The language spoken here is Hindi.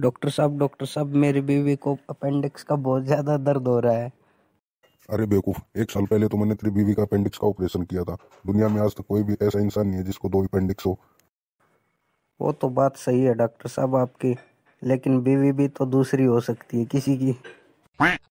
डॉक्टर साहब डॉक्टर साहब मेरे बीवी को अपेंडिक्स का बहुत ज़्यादा दर्द हो रहा है अरे बेवकूफ एक साल पहले तो मैंने तेरी बीवी का अपेंडिक्स का ऑपरेशन किया था दुनिया में आज तक तो कोई भी ऐसा इंसान नहीं है जिसको दो अपेंडिक्स हो वो तो बात सही है डॉक्टर साहब आपकी लेकिन बीवी भी तो दूसरी हो सकती है किसी की